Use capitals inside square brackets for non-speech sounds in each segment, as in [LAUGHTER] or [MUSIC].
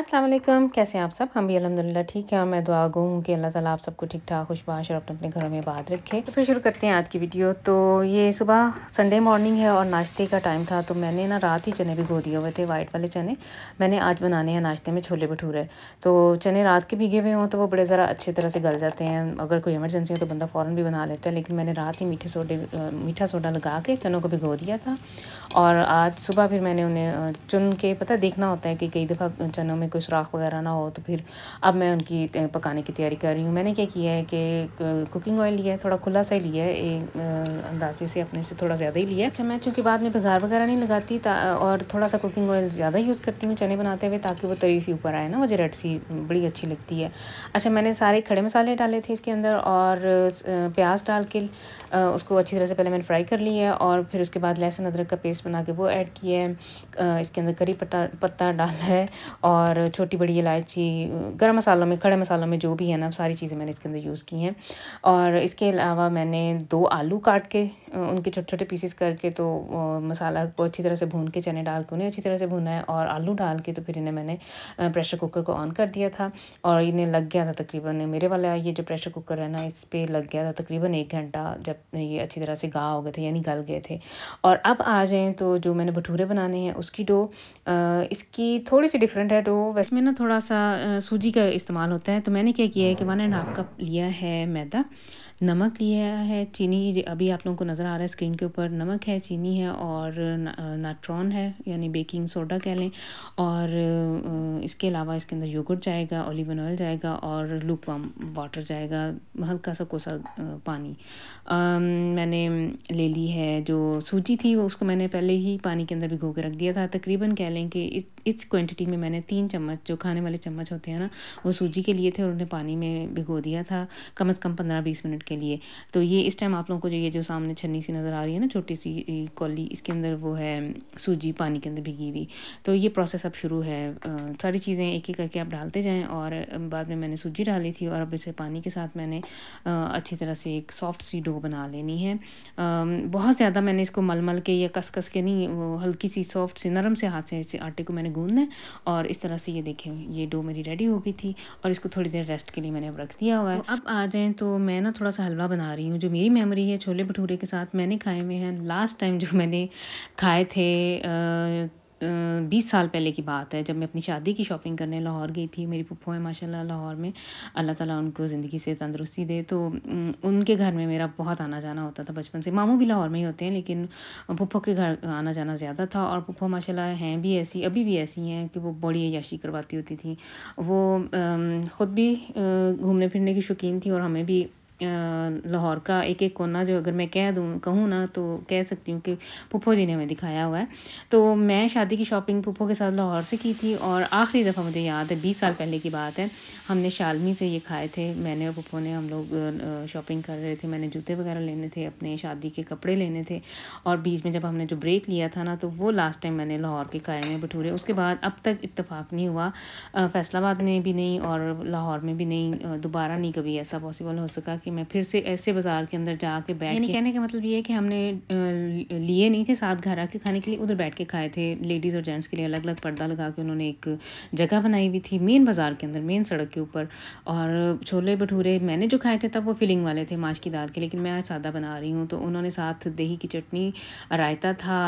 अस्सलाम वालेकुम कैसे हैं आप सब हम भी अलहमदिल्ला ठीक है और मैं दुआ गूँ कि अल्लाह ताला आप सबको ठीक ठाक खुशबाश और अपने अपने घरों में बात रखे तो फिर शुरू करते हैं आज की वीडियो तो ये सुबह संडे मॉर्निंग है और नाश्ते का टाइम था तो मैंने ना रात ही चने भिगो दिए हुए थे वाइट वाले चने मैंने आज बनाने हैं नाश्ते में छोले भटूरे तो चने रात के भीगे हुए हों तो वो बड़े ज़रा अच्छे तरह से गल जाते हैं अगर कोई एमरजेंसी हो तो बंदा फ़ौरन भी बना लेता है लेकिन मैंने रात ही मीठे सोडे मीठा सोडा लगा के चनों को भिगो दिया था और आज सुबह फिर मैंने उन्हें चुन के पता देखना होता है कि कई दफ़ा चनों में कोई सुराख वगैरह ना हो तो फिर अब मैं उनकी पकाने की तैयारी कर रही हूँ मैंने क्या किया है कि कुकिंग ऑयल लिया है थोड़ा खुला सा ही लिया है एक अंदाजे से अपने से थोड़ा ज़्यादा ही लिया अच्छा मैं चूँकि बाद में भिगार वगैरह नहीं लगाती और थोड़ा सा कुकिंग ऑयल ज़्यादा यूज़ करती हूँ चने बनाते हुए ताकि वो तरी सी ऊपर आए ना मुझे रेड सी बड़ी अच्छी लगती है अच्छा मैंने सारे खड़े मसाले डाले थे इसके अंदर और प्याज डाल के उसको अच्छी तरह से पहले मैंने फ्राई कर लिया है और फिर उसके बाद लहसुन अदरक का पेस्ट बना के वो ऐड किया है इसके अंदर करी पत्ता पत्ता डाला है और छोटी बड़ी इलायची गर्म मसालों में खड़े मसालों में जो भी है ना सारी चीज़ें मैंने इसके अंदर यूज़ की हैं और इसके अलावा मैंने दो आलू काट के उनके छोटे छोटे पीसेस करके तो मसाला को अच्छी तरह से भून के चने डाल के उन्हें अच्छी तरह से भुना है और आलू डाल के तो फिर इन्हें मैंने प्रेशर कुकर को ऑन कर दिया था और इन्हें लग गया था तकरीबन मेरे वाला ये जो प्रेशर कुकर है ना इस पर लग गया था तकरीबन एक घंटा जब ये अच्छी तरह से गा हो गए थे यानी गल गए थे और अब आ जाएँ तो जो मैंने भटूरे बनाने हैं उसकी डो इसकी थोड़ी सी डिफरेंट है डो वैसे में ना थोड़ा सा सूजी का इस्तेमाल होता है तो मैंने क्या किया है कि वन एंड हाफ कप लिया है मैदा नमक लिया है चीनी अभी आप लोगों को नज़र आ रहा है स्क्रीन के ऊपर नमक है चीनी है और नाट्रॉन है यानी बेकिंग सोडा कह लें और इसके अलावा इसके अंदर योगर्ट जाएगा ओलिवन ऑयल जाएगा और लूप वाटर जाएगा हल्का सा कोसा पानी मैंने ले ली है जो सूजी थी वो उसको मैंने पहले ही पानी के अंदर भिगो के रख दिया था तकरीबन कह लें कि इस, इस में मैंने तीन चम्मच जो खाने वाले चम्मच होते हैं ना वो सूजी के लिए थे और उन्हें पानी में भिगो दिया था कम अज़ कम पंद्रह बीस मिनट के लिए तो ये इस टाइम आप लोगों को जो ये जो सामने छन्नी सी नज़र आ रही है ना छोटी सी कॉली इसके अंदर वो है सूजी पानी के अंदर भिगी हुई तो ये प्रोसेस अब शुरू है सारी चीज़ें एक एक करके आप डालते जाएँ और बाद में मैंने सूजी डाली थी और अब इसे पानी के साथ मैंने अच्छी तरह से एक सॉफ्ट सी डो बना लेनी है बहुत ज़्यादा मैंने इसको मल मल के या कस कस के नहीं वो हल्की सी सॉफ्ट से नरम से हाथ से इस आटे को मैंने गूंदना है और इस तरह से ये देखें ये डो मेरी रेडी हो गई थी और इसको थोड़ी देर रेस्ट के लिए मैंने अब रख दिया हुआ है तो अब आ जाएँ तो मैं ना थोड़ा सा सा हलवा बना रही हूँ जो मेरी मेमोरी है छोले भटूरे के साथ मैंने खाए हुए हैं लास्ट टाइम जो मैंने खाए थे आ, बीस साल पहले की बात है जब मैं अपनी शादी की शॉपिंग करने लाहौर गई थी मेरी पप्पू है माशाल्लाह लाहौर में अल्लाह ताला उनको ज़िंदगी से तंदरुस्ती दे तो उनके घर में मेरा बहुत आना जाना होता था बचपन से मामू भी लाहौर में ही होते हैं लेकिन पप्पो के घर आना जाना ज़्यादा था और पप्पो माशा हैं भी ऐसी अभी भी ऐसी हैं कि वो बड़ी याशी करवाती होती थी वो ख़ुद भी घूमने फिरने की शौकीन थी और हमें भी लाहौर का एक एक कोना जो अगर मैं कह दूँ कहूँ ना तो कह सकती हूँ कि पुप्पो जी ने हमें दिखाया हुआ है तो मैं शादी की शॉपिंग पुप्पो के साथ लाहौर से की थी और आखिरी दफ़ा मुझे याद है बीस साल पहले की बात है हमने शालमी से ये खाए थे मैंने और पुप्पो ने हम लोग शॉपिंग कर रहे थे मैंने जूते वगैरह लेने थे अपने शादी के कपड़े लेने थे और बीच में जब हमने जो ब्रेक लिया था ना तो वो लास्ट टाइम मैंने लाहौर के खाए में भटूरे उसके बाद अब तक इतफाक़ नहीं हुआ फैसलाबाद में भी नहीं और लाहौर में भी नहीं दोबारा नहीं कभी ऐसा पॉसिबल हो सका कि कि मैं फिर से ऐसे बाज़ार के अंदर जा के बैठ यानी कहने का मतलब ये है कि हमने लिए नहीं थे साथ घर आके खाने के लिए उधर बैठ के खाए थे लेडीज़ और जेंट्स के लिए अलग अलग पर्दा लगा के उन्होंने एक जगह बनाई हुई थी मेन बाज़ार के अंदर मेन सड़क के ऊपर और छोले भटूरे मैंने जो खाए थे तब वो फिलिंग वाले थे माश की दाल के लेकिन मैं आज सादा बना रही हूँ तो उन्होंने साथ दही की चटनी रायता था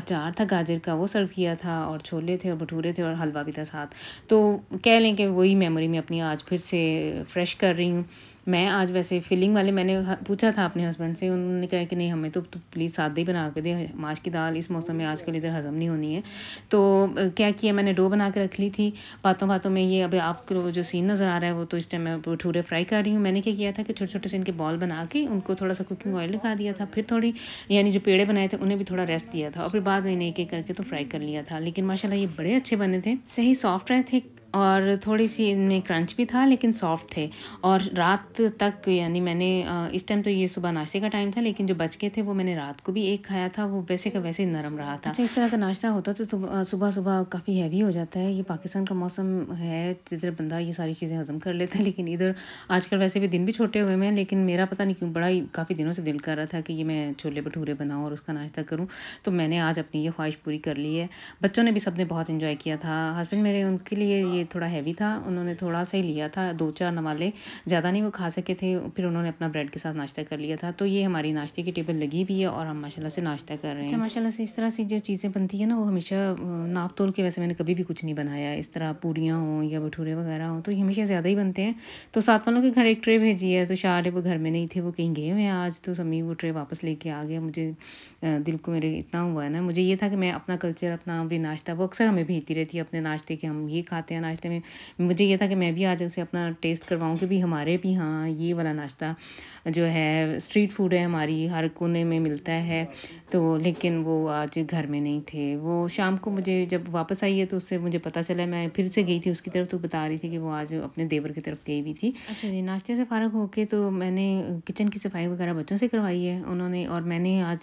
अचार था गाजर का वो सर्व किया था और छोले थे और भटूरे थे और हलवा भी था साथ तो कह लें कि वही मेमोरी में अपनी आज फिर से फ्रेश कर रही हूँ मैं आज वैसे फिलिंग वाले मैंने पूछा था अपने हस्बैंड से उन्होंने कहा कि नहीं हमें तो, तो प्लीज़ सादे ही बना के दे माश की दाल इस मौसम में आजकल इधर हज़म नहीं होनी है तो क्या किया मैंने डो बना के रख ली थी बातों बातों में ये अभी आपको जो सीन नज़र आ रहा है वो तो इस टाइम मैं भटूरे फ्राई कर रही हूँ मैंने क्या किया था कि छोटे छोटे से इनके बॉल बना के उनको थोड़ा सा कुकिंग ऑयल लगा दिया था फिर थोड़ी यानी जो पेड़े बनाए थे उन्हें भी थोड़ा रेस्ट दिया था और फिर बाद में इन्हें एक एक करके तो फ्राई कर लिया था लेकिन माशाला ये बड़े अच्छे बने थे सही सॉफ्ट रहे थे और थोड़ी सी इनमें क्रंच भी था लेकिन सॉफ्ट थे और रात तक यानी मैंने इस टाइम तो ये सुबह नाश्ते का टाइम था लेकिन जो बच के थे वो मैंने रात को भी एक खाया था वो वैसे का वैसे नरम रहा था अच्छा इस तरह का नाश्ता होता तो सुबह सुबह काफ़ी हैवी हो जाता है ये पाकिस्तान का मौसम है जिधर बंदा ये सारी चीज़ें हज़म कर लेता है लेकिन इधर आजकल वैसे भी दिन भी छोटे हुए हैं लेकिन मेरा पता नहीं क्यों बड़ा ही काफ़ी दिनों से दिल कर रहा था कि ये मैं छोले भटूरे बनाऊँ और उसका नाश्ता करूँ तो मैंने आज अपनी ये ख्वाहिश पूरी कर ली है बच्चों ने भी ने बहुत इन्जॉय किया था हस्बैंड मेरे उनके लिए ये डाइट थोड़ा हैवी था उन्होंने थोड़ा सा ही लिया था दो चार नवाले ज़्यादा नहीं वो खा सके थे फिर उन्होंने अपना ब्रेड के साथ नाश्ता कर लिया था तो ये हमारी नाश्ते की टेबल लगी भी है और हम माशाला से नाश्ता कर रहे हैं अच्छा, माशाला से इस तरह से जो चीज़ें बनती है ना वो हमेशा नाप तोल के वैसे मैंने कभी भी कुछ नहीं बनाया इस तरह पूरियाँ हों या भटूरे वगैरह हों तो ये हमेशा ज़्यादा ही बनते हैं तो साथ वालों के घर एक ट्रे भेजी है तो शाह वो घर में नहीं थे वो कहीं गए हुए हैं आज तो समी वो ट्रे वापस लेके आ गया मुझे दिल को मेरे इतना हुआ है ना मुझे ये था कि मैं अपना कल्चर अपना भी नाश्ता वो अक्सर हमें भेजती रहती है अपने नाश्ते के हम ये खाते हैं नाश्ते में मुझे ये था कि मैं भी आज उसे अपना टेस्ट करवाऊँ कि भी हमारे भी हाँ ये वाला नाश्ता जो है स्ट्रीट फूड है हमारी हर कोने में मिलता है तो लेकिन वो आज घर में नहीं थे वो शाम को मुझे जब वापस आई है तो उससे मुझे पता चला मैं फिर से गई थी उसकी तरफ तो बता रही थी कि वो आज अपने देवर की तरफ गई हुई थी अच्छा जी नाश्ते से फ़ारग होके तो मैंने किचन की सफाई वगैरह बच्चों से करवाई है उन्होंने और मैंने आज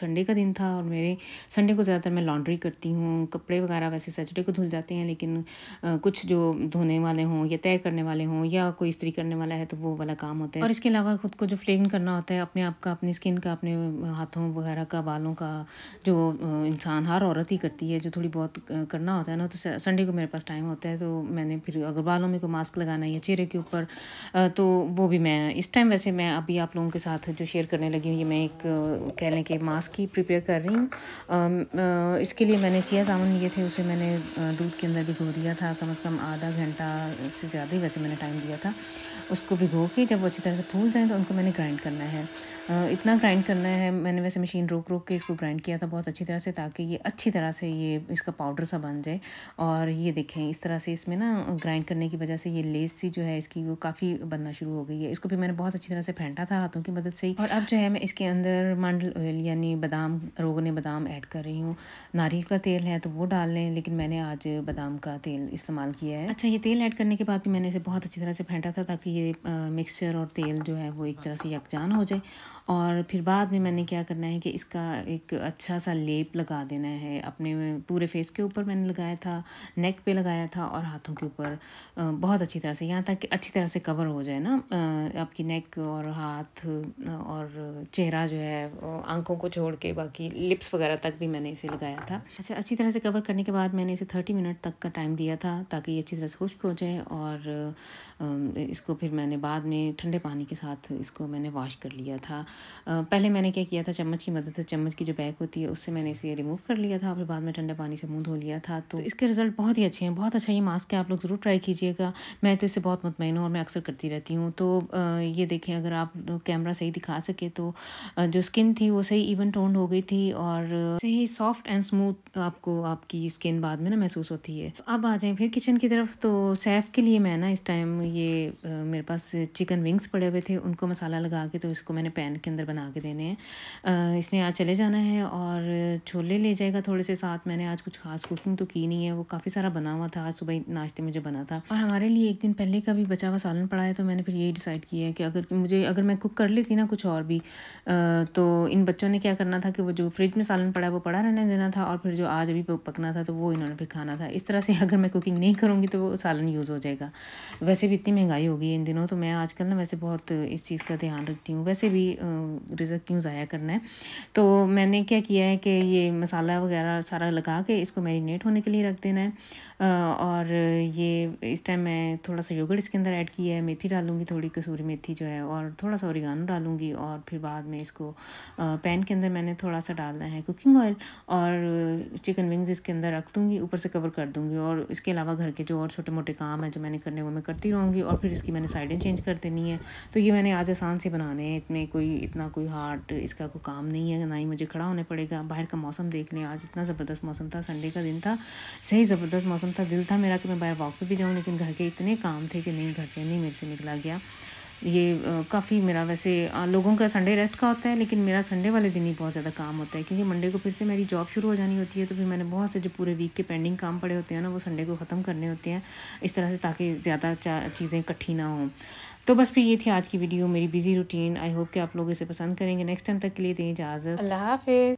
संडे का दिन था और मेरे संडे को ज़्यादातर मैं लॉन्ड्री करती हूँ कपड़े वगैरह वैसे सैटरडे को धुल जाते हैं लेकिन कुछ जो धोने वाले हों या तय करने वाले हों या कोई इस्त्री करने वाला है तो वो वाला काम होता है और इसके अलावा खुद को जो फ्लेन करना होता है अपने आप का अपनी स्किन का अपने हाथों वगैरह का बालों का जो इंसान हर औरत ही करती है जो थोड़ी बहुत करना होता है ना तो संडे को मेरे पास टाइम होता है तो मैंने फिर अगर बालों में को मास्क लगाना या चेहरे के ऊपर तो वो भी मैं इस टाइम वैसे मैं अभी आप लोगों के साथ जो शेयर करने लगी हूँ ये मैं एक कह लें कि मास्क ही प्रिपेयर कर रही हूँ इसके लिए मैंने चिया सामान लिए थे उसे मैंने दूध के अंदर भिगो दिया था कम से कम आधा घंटा से ज़्यादा ही वैसे मैंने टाइम दिया था उसको भिगो के जब वो अच्छी तरह से फूल जाए तो उनको मैंने ग्राइंड करना है इतना ग्राइंड करना है मैंने वैसे मशीन रोक रोक के इसको ग्राइंड किया था बहुत अच्छी तरह से ताकि ये अच्छी तरह से ये इसका पाउडर सा बन जाए और ये देखें इस तरह से इसमें ना ग्राइंड करने की वजह से ये लेस सी जो है इसकी वो काफ़ी बनना शुरू हो गई है इसको भी मैंने बहुत अच्छी तरह से फेंटा था हाथों की मदद से ही और अब जो है मैं इसके अंदर मांडल ऑयल यानी बादाम रोगने बादाम ऐड कर रही हूँ नारियल का तेल है तो वो डाल लें लेकिन मैंने आज बादाम का तेल इस्तेमाल किया है अच्छा ये तेल ऐड करने के बाद भी मैंने इसे बहुत अच्छी तरह से फेंटा था ताकि ये मिक्सचर और तेल जो है वो एक तरह से यकजान हो जाए और फिर बाद में मैंने क्या करना है कि इसका एक अच्छा सा लेप लगा देना है अपने पूरे फेस के ऊपर मैंने लगाया था नेक पे लगाया था और हाथों के ऊपर बहुत अच्छी तरह से यहाँ तक कि अच्छी तरह से कवर हो जाए ना आपकी नेक और हाथ और चेहरा जो है आंखों को छोड़ के बाकी लिप्स वगैरह तक भी मैंने इसे लगाया था अच्छा अच्छी तरह से कवर करने के बाद मैंने इसे थर्टी मिनट तक का टाइम दिया था ताकि ये अच्छी तरह से खुश्क हो जाए और इसको फिर मैंने बाद में ठंडे पानी के साथ इसको मैंने वॉश कर लिया था पहले मैंने क्या किया था चम्मच की मदद से चम्मच की जो बैक होती है उससे मैंने इसे रिमूव कर लिया था फिर बाद में ठंडे पानी से मुँह धो लिया था तो इसके रिजल्ट बहुत ही अच्छे हैं बहुत अच्छा ये मास्क है आप लोग ज़रूर ट्राई कीजिएगा मैं तो इससे बहुत मतमिन हूँ और मैं अक्सर करती रहती हूँ तो ये देखें अगर आप कैमरा सही दिखा सके तो जो स्किन थी वो सही इवन टोन्ड हो गई थी और सही सॉफ्ट एंड स्मूथ आपको आपकी स्किन बाद में ना महसूस होती है अब आ जाएँ फिर किचन की तरफ तो सैफ के लिए मैं ना इस टाइम ये मेरे पास चिकन विंग्स पड़े हुए थे उनको मसाला लगा के तो इसको मैंने पैन के अंदर बना के देने हैं इसने आज चले जाना है और छोले ले जाएगा थोड़े से साथ मैंने आज कुछ खास कुकिंग तो की नहीं है वो काफ़ी सारा बना हुआ था आज सुबह नाश्ते में जो बना था और हमारे लिए एक दिन पहले का भी बचा हुआ सालन पड़ा है तो मैंने फिर यही डिसाइड किया है कि अगर मुझे अगर मैं कुक कर लेती ना कुछ और भी तो इन बच्चों ने क्या करना था कि वो जो फ्रिज में सालन पड़ा है वो पड़ा रहने देना था और फिर जो आज अभी पकना था तो वो इन्होंने फिर खाना था इस तरह से [LAUGHS] अगर मैं कुकिंग नहीं करूँगी तो वो सालन यूज़ हो जाएगा वैसे भी इतनी महंगाई होगी इन दिनों तो मैं आजकल ना वैसे बहुत इस चीज़ का ध्यान रखती हूँ वैसे भी रिजक क्यों ज़ाया करना है तो मैंने क्या किया है कि ये मसाला वगैरह सारा लगा के इसको मैरिनेट होने के लिए रख देना है और ये इस टाइम मैं थोड़ा सा योगर्ट इसके अंदर ऐड किया है मेथी डालूंगी थोड़ी कसूरी मेथी जो है और थोड़ा सा औरिगानो डालूंगी और फिर बाद में इसको पैन के अंदर मैंने थोड़ा सा डालना है कुकिंग ऑयल और चिकन विंग्स इसके अंदर रख दूँगी ऊपर से कवर कर दूँगी और इसके अलावा घर के जो और छोटे मोटे काम हैं जो मैंने करने वो मैं करती रहूँगी और फिर इसकी मैंने साइडें चेंज कर देनी है तो ये मैंने आज आसान से बनाने हैं इतने कोई इतना कोई हार्ड इसका कोई काम नहीं है ना ही मुझे खड़ा होने पड़ेगा बाहर का मौसम देख लें आज इतना ज़बरदस्त मौसम था संडे का दिन था सही ज़बरदस्त मौसम मौसम था दिल था मेरा कि मैं बाहर वॉक पे भी जाऊँ लेकिन घर के इतने काम थे कि नहीं घर से नहीं मेरे से निकला गया ये काफ़ी मेरा वैसे लोगों का संडे रेस्ट का होता है लेकिन मेरा संडे वाले दिन ही बहुत ज़्यादा काम होता है क्योंकि मंडे को फिर से मेरी जॉब शुरू हो जानी होती है तो फिर मैंने बहुत से जो पूरे वीक के पेंडिंग काम पड़े होते हैं ना वो संडे को ख़त्म करने होते हैं इस तरह से ताकि ज़्यादा चीज़ें इकट्ठी ना हों तो बस फिर ये थी आज की वीडियो मेरी बिजी रूटीन आई होप कि आप लोग इसे पसंद करेंगे नेक्स्ट टाइम तक के लिए दें इजाज़त अल्लाह हाफिज़